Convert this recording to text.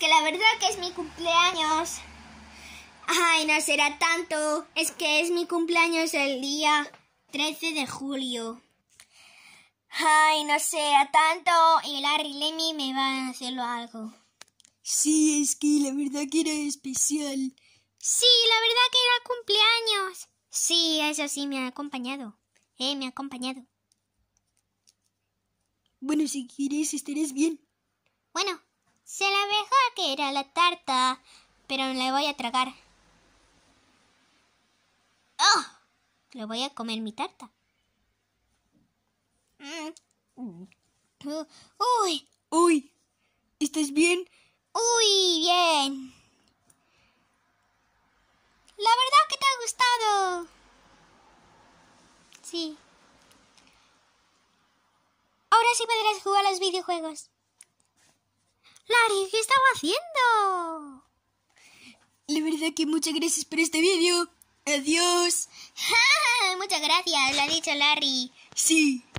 que la verdad que es mi cumpleaños. Ay, no será tanto. Es que es mi cumpleaños el día 13 de julio. Ay, no será tanto. Y Larry Lemmy me va a hacerlo algo. Sí, es que la verdad que era especial. Sí, la verdad que era cumpleaños. Sí, eso sí, me ha acompañado. Eh, me ha acompañado. Bueno, si quieres, estarás bien era la tarta, pero no la voy a tragar. ¡Oh! Le voy a comer mi tarta. Mm. ¡Uy! ¡Uy! ¿Estás bien? ¡Uy! Bien. La verdad que te ha gustado. Sí. Ahora sí podrás jugar a los videojuegos. ¿qué estaba haciendo? La verdad que muchas gracias por este vídeo. Adiós. Muchas gracias, lo ha dicho Larry. Sí.